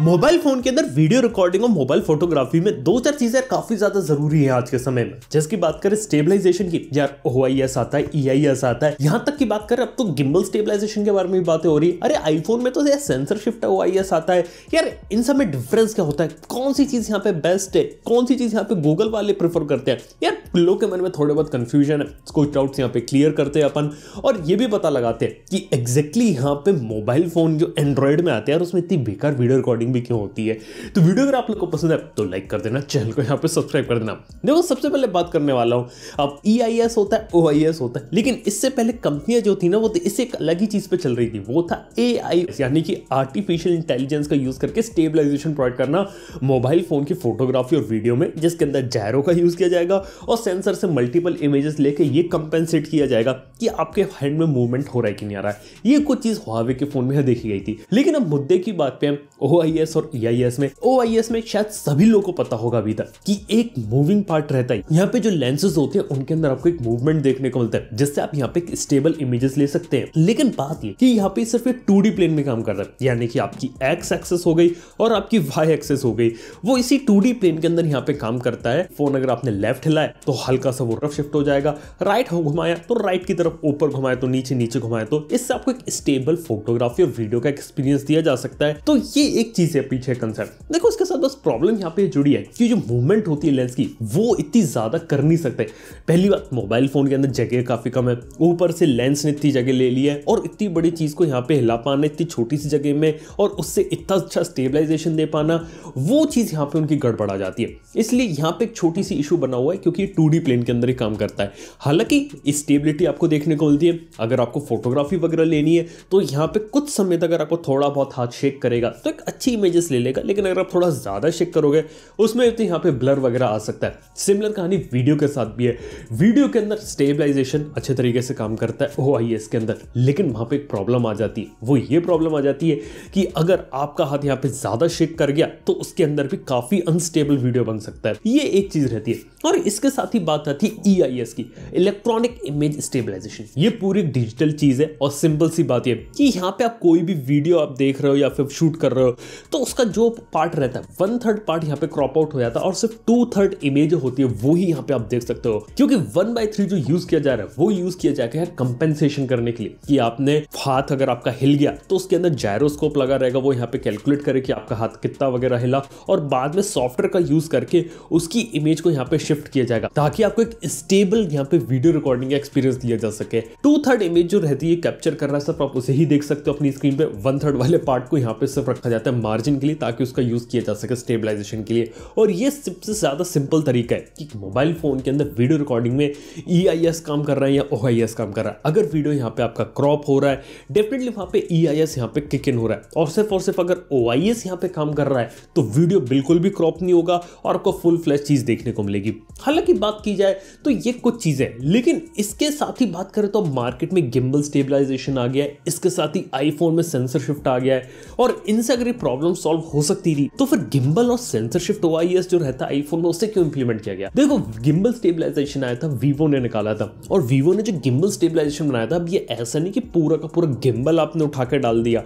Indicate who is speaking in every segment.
Speaker 1: mobile phone के अंदर video recording और मोबाइल फोटोग्राफी में दो चार चीजें काफी ज्यादा जरूरी है आज के समय में जिसकी बात करें स्टेबलाइजेशन की यार ओ आता है ई e आता है यहाँ तक की बात करें अब तो गिम्बल स्टेबलाइजेशन के बारे में भी बातें हो रही है अरे आईफोन में तो यार सेंसर शिफ्ट ओ आता है यार इन सब में डिफरेंस क्या होता है कौन सी चीज यहाँ पे बेस्ट है कौन सी चीज यहाँ पे गूगल वाले प्रेफर करते हैं यार लोग के मन में थोड़े बहुत कंफ्यूजन है कुछ डाउट यहाँ पे क्लियर करते हैं अपन और ये भी पता लगाते हैं कि एग्जैक्टली यहाँ पे मोबाइल फोन जो एंड्रॉयड में आते हैं उसमें इतनी बेकार वीडियो रिकॉर्डिंग रिकॉर्डिंग भी क्यों होती है तो वीडियो अगर आप लोग को पसंद है तो लाइक कर देना चैनल को यहाँ पे सब्सक्राइब कर देना देखो सबसे पहले बात करने वाला हूँ अब ई e होता है ओ होता है लेकिन इससे पहले कंपनियां जो थी ना वो तो इससे एक अलग ही चीज़ पर चल रही थी वो था ए यानी कि आर्टिफिशियल इंटेलिजेंस का यूज़ करके स्टेबलाइजेशन प्रोवाइड करना मोबाइल फ़ोन की फोटोग्राफी और वीडियो में जिसके अंदर जैरो का यूज़ किया जाएगा और सेंसर से मल्टीपल इमेजेस लेके ये कंपेंसेट किया जाएगा कि आपके हैंड में मूवमेंट हो रहा है कि नहीं आ रहा है ये कुछ चीज़ हुआवे के फ़ोन में देखी गई थी लेकिन अब मुद्दे की बात पे ओ और ई में ओ में शायद सभी लोगों को पता होगा अभी तक कि एक मूविंग पार्ट रहता है यहाँ पे जो लेंसेज होते हैं उनके अंदर आपको एक मूवमेंट देखने को मिलता है जिससे आप यहाँ पे स्टेबल इमेजेस ले सकते हैं लेकिन बात ये कि यहाँ पे सिर्फ एक टू प्लेन में काम कर रहा है यानी कि आपकी एक्स एक्सेस हो गई और आपकी वाई एक्सेस हो गई वो इसी टू प्लेन के अंदर यहाँ पे काम करता है फोन अगर आपने लेफ्ट हिलाया तो हल्का सा वो रफ शिफ्ट हो जाएगा राइट घुमाया तो राइट की तरफ ऊपर घुमाया तो नीचे नीचे घुमाया तो इससे आपको एक स्टेबल फोटोग्राफी और वीडियो का एक्सपीरियंस दिया जा सकता है तो ये एक चीज है पीछे कंसर्न देखो इसके साथ बस प्रॉब्लम यहाँ पे जुड़ी है कि जो मूवमेंट होती है लेंस की वो इतनी ज़्यादा कर नहीं सकते पहली बात मोबाइल फ़ोन के अंदर जगह काफ़ी कम है ऊपर से लेंस ने इतनी जगह ले ली है और इतनी बड़ी चीज़ को यहाँ पे हिला पाना इतनी छोटी सी जगह में और उससे इतना अच्छा स्टेबिलाईजेशन दे पाना वो चीज़ यहाँ पे उनकी गड़बड़ा जाती है इसलिए यहाँ पे एक छोटी सी इशू बना हुआ है क्योंकि ये टू प्लेन के अंदर ही काम करता है हालांकि स्टेबिलिटी आपको देखने को मिलती है अगर आपको फोटोग्राफी वगैरह लेनी है तो यहाँ पे कुछ समय तक अगर आपको थोड़ा बहुत हाथ शेक करेगा तो एक अच्छी इमेजेस ले लेगा लेकिन अगर आप थोड़ा ज़्यादा शेक करोगे उसमें तो यहाँ पे ब्लर वगैरह आ सकता है सिमिलर कहानी वीडियो के साथ भी है वीडियो के अंदर स्टेबलाइजेशन अच्छे तरीके से काम करता है ओ आई एस के अंदर लेकिन वहां पर एक प्रॉब्लम आ जाती है वो ये प्रॉब्लम आ जाती है कि अगर आपका हाथ यहाँ पे ज़्यादा शेक कर गया तो उसके अंदर भी काफ़ी अनस्टेबल वीडियो बन सकता है ये एक चीज़ रहती है और इसके साथ ही बात आती है ई आई एस की इलेक्ट्रॉनिक इमेज स्टेबलाइजेशन ये पूरी डिजिटल चीज़ है और सिंपल सी बात यह कि यहाँ पे आप कोई भी वीडियो आप देख रहे हो या फिर शूट कर रहे हो रहे हो तो उसका जो पार्ट रहता है वन थर्ड पार्ट यहाँ पे क्रॉप आउट हो जाता है और सिर्फ टू थर्ड इमेज होती है वो ही यहाँ पे आप देख सकते हो क्योंकि वन बाय थ्री जो यूज किया जा रहा है वो यूज किया जाके है कंपेंसेशन करने के लिए कि आपने हाथ अगर आपका हिल गया तो उसके अंदर जायरोस्कोप लगा रहेगा वो यहाँ पे कैलकुलेट करे कि आपका हाथ कितना वगैरह हिला और बाद में सॉफ्टवेयर का यूज करके उसकी इमेज को यहाँ पे शिफ्ट किया जाएगा ताकि आपको एक स्टेबल यहाँ पे वीडियो रिकॉर्डिंग का एक्सपीरियंस लिया जा सके टू थर्ड इमेज जो रहती है कैप्चर कर रहा है सिर्फ आप उसे ही देख सकते हो अपनी स्क्रीन पे वन थर्ड वाले पार्ट को यहाँ पे सिर्फ रखा जाता है मार्जिन के लिए ताकि उसका यूज़ किया जा सके स्टेबलाइजेशन के लिए और ये सबसे ज़्यादा सिंपल तरीका है कि मोबाइल फ़ोन के अंदर वीडियो रिकॉर्डिंग में ई e काम कर रहा है या ओ काम कर रहा है अगर वीडियो यहाँ पर आपका क्रॉप हो रहा है डेफिनेटली वहाँ पर ई आई एस यहाँ पर किक इन हो रहा है और सिर्फ और सिर्फ अगर ओ आई एस यहाँ पर काम कर रहा है तो वीडियो बिल्कुल भी क्रॉप नहीं होगा और आपको फुल फ्लैश चीज़ देखने को मिलेगी हालांकि बात की जाए तो ये कुछ चीज़ें लेकिन इसके साथ ही बात करें तो मार्केट में गिम्बल स्टेबलाइजेशन आ गया है इसके साथ ही आईफोन में सेंसर शिफ्ट आ गया है और इनसे अगर ये प्रॉब्लम सॉल्व हो सकती थी तो फिर गिम्बल और सेंसर शिफ्ट ओआईएस जो रहता आईफोन में उसे क्यों इंप्लीमेंट किया गया देखो गिम्बल स्टेबलाइजेशन आया था वीवो ने निकाला था और वीवो ने जो गिम्बल स्टेबलाइजेशन बनाया था अब ये ऐसा नहीं कि पूरा का पूरा गिम्बल आपने उठा कर डाल दिया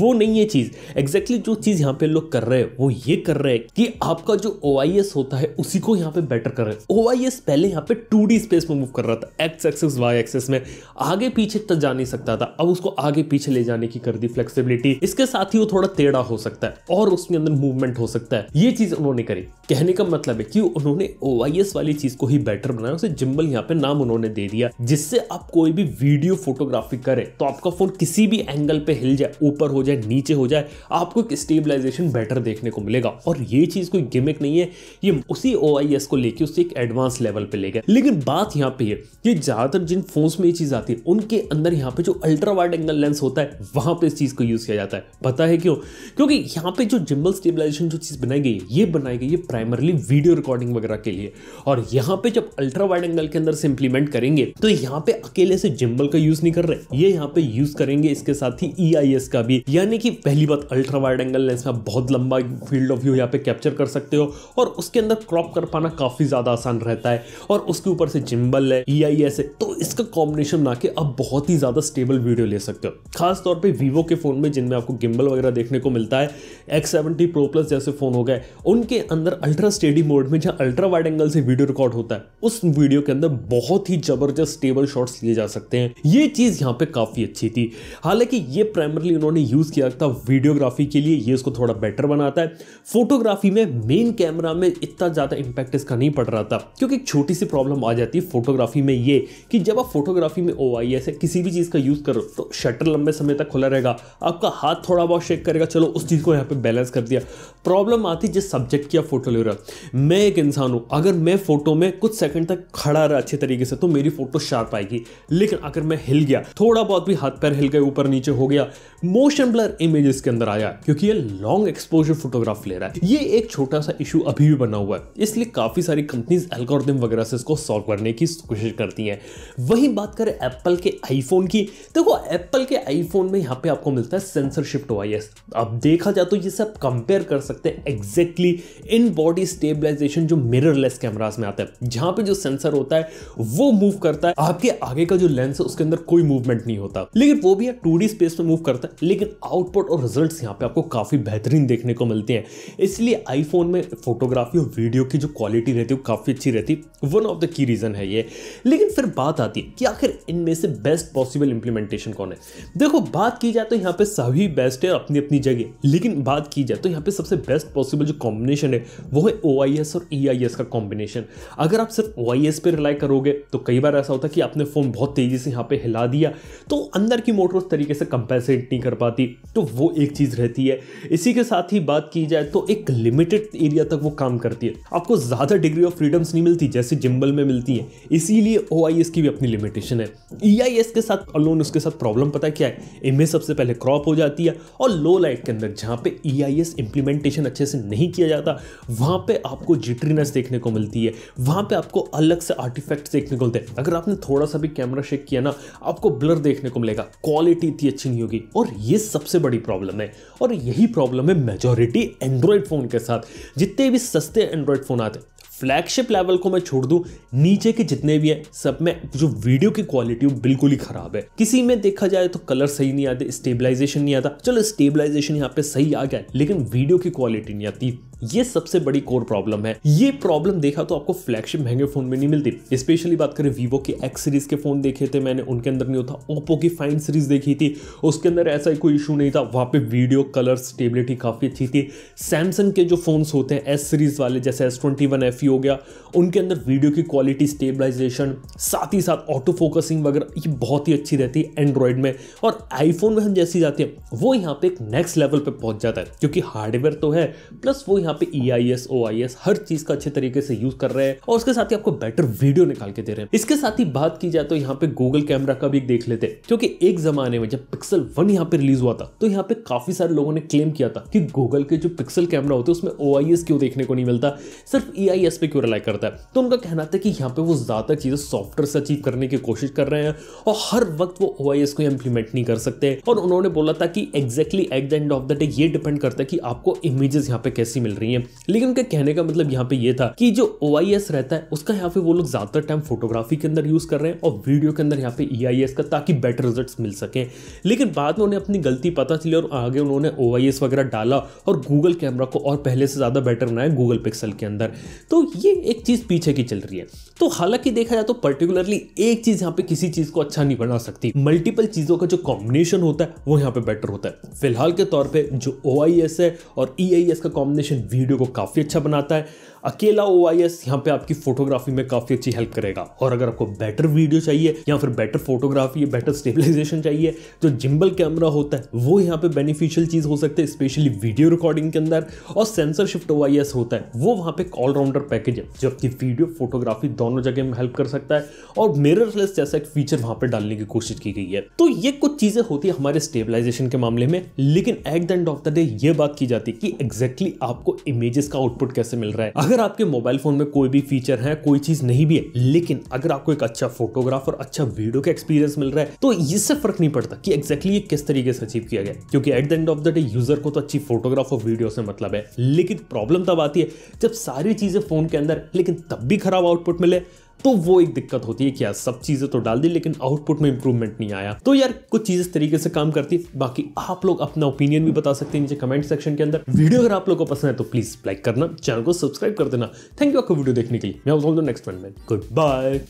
Speaker 1: वो नहीं है चीज एग्जैक्टली exactly जो चीज यहाँ पे लोग कर रहे हैं वो ये कर रहे हैं कि आपका जो ओ होता है उसी को यहाँ पे बेटर कर रहे हैं ओ पहले यहाँ पे टू स्पेस में मूव कर रहा था एक्स एक्सेस वाई एक्सेस में आगे पीछे तक तो जा नहीं सकता था अब उसको आगे पीछे ले जाने की कर दी फ्लेक्सीबिलिटी इसके साथ ही वो थोड़ा टेढ़ा बड़ा हो सकता है और उसके अंदर मूवमेंट हो सकता है ये चीज उन्होंने करी कहने का मतलब है कि उन्होंने ओ वाली चीज को ही बेटर बनाया उसे जिम्बल यहाँ पे नाम उन्होंने दे दिया जिससे आप कोई भी वीडियो फोटोग्राफी करें तो आपका फोन किसी भी एंगल पे हिल जाए ऊपर हो जाए नीचे हो जाए आपको एक स्टेबिलाईजेशन बेटर देखने को मिलेगा और ये चीज कोई गिमिक नहीं है ये उसी ओ को लेके उसे एक एडवांस लेवल पे ले गए लेकिन बात यहाँ पे है कि ज्यादातर जिन फोन में ये चीज आती है उनके अंदर यहाँ पे जो अल्ट्रा वाइड एंगल लेंस होता है वहां पर इस चीज को यूज किया जाता है पता है क्यों क्योंकि यहाँ पे जो जिम्बल स्टेबलाइजेशन जो चीज़ बनाई गई ये बनाई गई है प्राइमरली वीडियो रिकॉर्डिंग वगैरह के लिए और यहाँ पे जब अल्ट्रा वाइड एंगल के अंदर से इंप्लीमेंट करेंगे तो यहाँ पे अकेले से जिम्बल का यूज़ नहीं कर रहे ये यहाँ पे यूज़ करेंगे इसके साथ ही ई e का भी यानी कि पहली बात अल्ट्रा वाइड एंगल लेंस में बहुत लंबा फील्ड ऑफ व्यू यहाँ पे कैप्चर कर सकते हो और उसके अंदर क्रॉप कर पाना काफ़ी ज़्यादा आसान रहता है और उसके ऊपर से जिम्बल है ई e है तो इसका कॉम्बिनेशन ना के आप बहुत ही ज़्यादा स्टेबल वीडियो ले सकते हो खासतौर पर वीवो के फ़ोन में जिनमें आपको गिम्बल वगैरह देखने को मिलता है एक्स सेवेंटी प्रो प्लस जैसे फ़ोन हो गए उनके अंदर अल्ट्रा स्टेडी मोड में जहाँ अल्ट्रा वाइड एंगल से वीडियो रिकॉर्ड होता है उस वीडियो के अंदर बहुत ही ज़बरदस्त स्टेबल शॉट्स लिए जा सकते हैं ये चीज़ यहाँ पे काफ़ी अच्छी थी हालांकि ये प्राइमरली उन्होंने यूज़ किया था वीडियोग्राफी के लिए ये इसको थोड़ा बेटर बनाता है फोटोग्राफी में मेन कैमरा में इतना ज़्यादा इंपैक्ट इसका नहीं पड़ रहा था क्योंकि एक छोटी सी प्रॉब्लम आ जाती है फोटोग्राफी में ये कि जब आप फोटोग्राफी में ओ आई एस किसी भी चीज़ का यूज़ करो तो शटर लंबे समय तक खुला रहेगा आपका हाथ थोड़ा बहुत शेक करेगा चलो तो उस चीज़ को यहाँ पे बैलेंस कर दिया प्रॉब्लम आती जिस सब्जेक्ट की आप फोटो ले रहे हो मैं एक इंसान हूँ अगर मैं फोटो में कुछ सेकंड तक खड़ा रहा अच्छे तरीके से तो मेरी फोटो शार्प आएगी लेकिन अगर मैं हिल गया थोड़ा बहुत भी हाथ पैर हिल गए ऊपर नीचे हो गया मोशन ब्लर इमेज के अंदर आया क्योंकि ये लॉन्ग एक्सपोजर फोटोग्राफ ले रहा है ये एक छोटा सा इशू अभी भी बना हुआ है इसलिए काफ़ी सारी कंपनीज एल्गोरिदम वगैरह से इसको सॉल्व करने की कोशिश करती हैं वहीं बात करें एप्पल के आईफोन की देखो एप्पल के आईफोन में यहाँ पे आपको मिलता है सेंसर शिफ्ट हुआ अब देखा जाए तो ये सब कंपेयर कर सकते हैं एग्जैक्टली इन बॉडी स्टेबलाइजेशन जो मिररलेस कैमराज में आता है जहां पे जो सेंसर होता है वो मूव करता है आपके आगे का जो लेंस है उसके अंदर कोई मूवमेंट नहीं होता लेकिन वो भी टू डी स्पेस में मूव करता है लेकिन आउटपुट और रिजल्ट यहाँ पे आपको काफी बेहतरीन देखने को मिलते हैं इसलिए आईफोन में फोटोग्राफी और वीडियो की जो क्वालिटी रहती है वो काफी अच्छी रहती है one of the key reason है ये लेकिन फिर बात आती है कि आखिर इनमें से बेस्ट पॉसिबल इंप्लीमेंटेशन कौन है देखो बात की जाए तो यहाँ पे सभी बेस्ट है अपनी अपनी जगह लगे लेकिन बात की जाए तो यहाँ पे सबसे बेस्ट पॉसिबल जो कॉम्बिनेशन है वो है ओ और ई e का कॉम्बिनेशन अगर आप सिर्फ ओ पे रिलाई करोगे तो कई बार ऐसा होता है कि आपने फ़ोन बहुत तेज़ी से यहाँ पे हिला दिया तो अंदर की मोटर उस तरीके से कंपेसेट नहीं कर पाती तो वो एक चीज़ रहती है इसी के साथ ही बात की जाए तो एक लिमिटेड एरिया तक वो काम करती है आपको ज़्यादा डिग्री ऑफ फ्रीडम्स नहीं मिलती जैसे जिम्बल में मिलती है इसीलिए ओ की भी अपनी लिमिटेशन है ई e के साथ अलोन उसके साथ प्रॉब्लम पता क्या है इमेज सबसे पहले क्रॉप हो जाती है और लो लाइट के अंदर जहाँ पे ई आई एस इम्प्लीमेंटेशन अच्छे से नहीं किया जाता वहाँ पे आपको जिटरीनेस देखने को मिलती है वहाँ पे आपको अलग से आर्टिफैक्ट्स देखने को मिलते हैं अगर आपने थोड़ा सा भी कैमरा शेक किया ना आपको ब्लर देखने को मिलेगा क्वालिटी इतनी अच्छी नहीं होगी और ये सबसे बड़ी प्रॉब्लम है और यही प्रॉब्लम है मेजोरिटी एंड्रॉयड फ़ोन के साथ जितने भी सस्ते एंड्रॉयड फ़ोन आते हैं फ्लैगशिप लेवल को मैं छोड़ दूं नीचे के जितने भी है सब में जो वीडियो की क्वालिटी वो बिल्कुल ही खराब है किसी में देखा जाए तो कलर सही नहीं आते स्टेबलाइजेशन नहीं आता चलो स्टेबलाइजेशन यहाँ पे सही आ गया लेकिन वीडियो की क्वालिटी नहीं आती ये सबसे बड़ी कोर प्रॉब्लम है ये प्रॉब्लम देखा तो आपको फ्लैगशिप महंगे फोन में नहीं मिलती स्पेशली बात करें वीवो के एक्स सीरीज के फोन देखे थे मैंने उनके अंदर नहीं होता ओप्पो की फाइन सीरीज देखी थी उसके अंदर ऐसा ही कोई इशू नहीं था वहां पे वीडियो कलर स्टेबिलिटी काफ़ी अच्छी थी सैमसंग के जो फोन होते हैं एस सीरीज वाले जैसे एस ट्वेंटी वन एफ हो गया उनके अंदर वीडियो की क्वालिटी स्टेबलाइजेशन साथ ही साथ ऑटो फोकसिंग वगैरह ये बहुत ही अच्छी रहती है एंड्रॉयड में और आईफोन में हम जैसी जाते हैं वो यहाँ पे एक नेक्स्ट लेवल पर पहुंच जाता है क्योंकि हार्डवेयर तो है प्लस वो यहाँ पे ई I S O I S हर चीज का अच्छे तरीके से यूज कर रहे हैं और उसके साथ ही आपको बेटर वीडियो निकाल के दे रहे हैं इसके साथ ही बात की जाए तो यहाँ पे गूगल कैमरा का भी देख लेते हैं क्योंकि एक जमाने में जब पिक्सल वन यहाँ पे रिलीज हुआ था तो यहाँ पे काफी सारे लोगों ने क्लेम किया था कि गूगल के जो पिक्सल कैमरा होते हैं उसमें ओ आई एस क्यों देखने को नहीं मिलता सिर्फ ई आई एस पे क्यों रिलाई करता है तो उनका कहना था कि यहाँ पे वो ज्यादा चीजें सॉफ्टवेयर से अचीव करने की कोशिश कर रहे हैं और हर वक्त वो ओ आई एस को इम्प्लीमेंट नहीं कर सकते और उन्होंने बोला था कि exactly at the end of the day ये डिपेंड करता है कि आपको इमेजेस यहाँ पे कैसी मिल रही है लेकिन उनके कहने का मतलब यहाँ पे ये था कि जो ओ रहता है उसका यहाँ पे वो लोग ज़्यादातर टाइम फोटोग्राफी के अंदर यूज़ कर रहे हैं और वीडियो के अंदर यहाँ पे ई e का ताकि बेटर रिजल्ट मिल सके लेकिन बाद में उन्हें अपनी गलती पता चली और आगे उन्होंने ओ वगैरह डाला और गूगल कैमरा को और पहले से ज़्यादा बेटर बनाया गूगल पिक्सल के अंदर तो ये एक चीज़ पीछे की चल रही है तो हालांकि देखा जाए तो पर्टिकुलरली एक चीज़ यहाँ पे किसी चीज़ को अच्छा नहीं बना सकती मल्टीपल चीज़ों का जो कॉम्बिनेशन होता है वो यहाँ पे बेटर होता है फिलहाल के तौर पे जो ओ है और ई e का कॉम्बिनेशन वीडियो को काफ़ी अच्छा बनाता है अकेला ओ आई एस यहाँ पे आपकी फोटोग्राफी में काफ़ी अच्छी हेल्प करेगा और अगर आपको बेटर वीडियो चाहिए या फिर बेटर फोटोग्राफी बेटर स्टेबलाइजेशन चाहिए जो जिम्बल कैमरा होता है वो यहाँ पे बेनिफिशियल चीज़ हो सकते हैं स्पेशली वीडियो रिकॉर्डिंग के अंदर और sensor shift O I S होता है वो वहाँ पे एक ऑलराउंडर पैकेज है जो आपकी वीडियो फोटोग्राफी दोनों जगह में हेल्प कर सकता है और मिररलेस जैसा एक फीचर वहाँ पर डालने की कोशिश की गई है तो ये कुछ चीज़ें होती है हमारे स्टेबलाइजेशन के मामले में लेकिन at the end of the day ये बात की जाती है कि एग्जैक्टली exactly आपको इमेजेस का आउटपुट कैसे मिल रहा है अगर अगर आपके मोबाइल फोन में कोई भी फीचर है कोई चीज नहीं भी है लेकिन अगर आपको एक अच्छा फोटोग्राफ और अच्छा वीडियो का एक्सपीरियंस मिल रहा है तो इससे फर्क नहीं पड़ता कि एग्जैक्टली ये किस तरीके से अचीव किया गया क्योंकि at the end of the day user को तो अच्छी फोटोग्राफ और वीडियो से मतलब है लेकिन प्रॉब्लम तब आती है जब सारी चीजें फोन के अंदर लेकिन तब भी खराब आउटपुट मिले तो वो एक दिक्कत होती है कि यार सब चीज़ें तो डाल दी लेकिन आउटपुट में इंप्रूवमेंट नहीं आया तो यार कुछ चीज़ इस तरीके से काम करती है बाकी आप लोग अपना ओपिनियन भी बता सकते हैं नीचे कमेंट सेक्शन के अंदर वीडियो अगर आप लोग को पसंद है तो प्लीज़ लाइक करना चैनल को सब्सक्राइब कर देना थैंक यू आपको वीडियो देखने के लिए मैं नेक्स्ट वन में गुड बाय